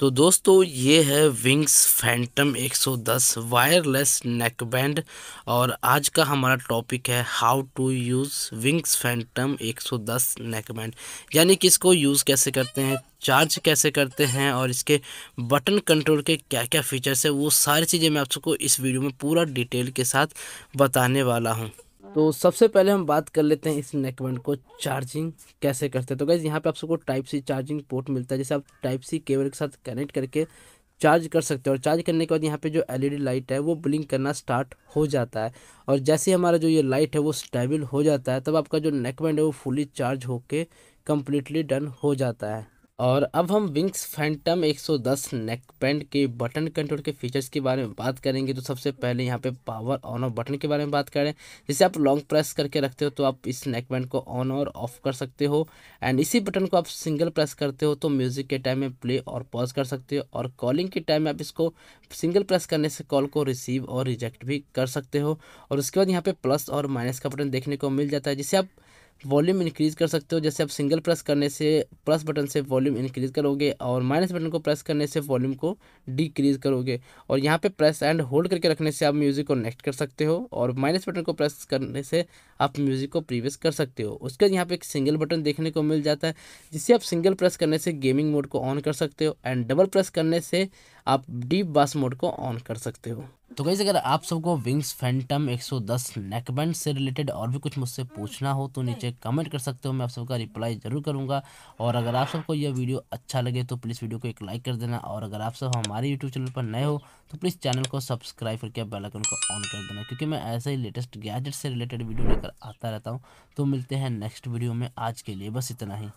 तो दोस्तों ये है Wings Phantom 110 wireless neck band और आज का हमारा टॉपिक है how to use Wings Phantom 110 neck band यानी कि इसको यूज़ कैसे करते हैं चार्ज कैसे करते हैं और इसके बटन कंट्रोल के क्या क्या फ़ीचर्स है वो सारी चीज़ें मैं आप सबको इस वीडियो में पूरा डिटेल के साथ बताने वाला हूँ तो सबसे पहले हम बात कर लेते हैं इस नेकबैंड को चार्जिंग कैसे करते हैं तो गैज़ यहाँ पे आप सबको टाइप सी चार्जिंग पोर्ट मिलता है जैसे आप टाइप सी केबल के साथ कनेक्ट करके चार्ज कर सकते हैं और चार्ज करने के बाद यहाँ पे जो एलईडी लाइट e है वो ब्लिंक करना स्टार्ट हो जाता है और जैसे ही हमारा जो ये लाइट है वो स्टेबल हो जाता है तब आपका जो नेकबैंड है वो फुली चार्ज होकर कम्प्लीटली डन हो जाता है और अब हम विंग्स फैंटम 110 नेक पैंट के बटन कंट्रोल के फीचर्स के बारे में बात करेंगे तो सबसे पहले यहाँ पे पावर ऑन ऑफ बटन के बारे में बात करें जैसे आप लॉन्ग प्रेस करके रखते हो तो आप इस नेक बैंड को ऑन और ऑफ कर सकते हो एंड इसी बटन को आप सिंगल प्रेस करते हो तो म्यूज़िक के टाइम में प्ले और पॉज कर सकते हो और कॉलिंग के टाइम में आप इसको सिंगल प्रेस करने से कॉल को रिसीव और रिजेक्ट भी कर सकते हो और उसके बाद यहाँ पर प्लस और माइनस का बटन देखने को मिल जाता है जिसे आप वॉल्यूम इंक्रीज़ कर सकते हो जैसे आप सिंगल प्रेस करने से प्लस बटन से वॉल्यूम इंक्रीज़ करोगे और माइनस बटन को प्रेस करने से वॉल्यूम को डिक्रीज़ करोगे और यहाँ पे प्रेस एंड होल्ड करके रखने से आप म्यूज़िक को नेक्स्ट कर सकते हो और माइनस बटन को प्रेस करने से आप म्यूज़िक को प्रीवियस कर सकते हो उसके बाद यहाँ पर एक सिंगल बटन देखने को मिल जाता है जिसे आप सिंगल प्रेस करने से गेमिंग मोड को ऑन कर सकते हो एंड डबल प्रेस करने से आप डीप बास मोड को ऑन कर सकते हो तो कहीं अगर आप सबको विंग्स फैंटम 110 नेकबैंड से रिलेटेड और भी कुछ मुझसे पूछना हो तो नीचे कमेंट कर सकते हो मैं आप सबका रिप्लाई ज़रूर करूँगा और अगर आप सबको यह वीडियो अच्छा लगे तो प्लीज़ वीडियो को एक लाइक कर देना और अगर आप सब हमारे यूट्यूब चैनल पर नए हो तो प्लीज़ चैनल को सब्सक्राइब करके बेलाइकन को ऑन कर देना क्योंकि मैं ऐसे ही लेटेस्ट गैजेट से रिलेटेड वीडियो लेकर आता रहता हूँ तो मिलते हैं नेक्स्ट वीडियो में आज के लिए बस इतना ही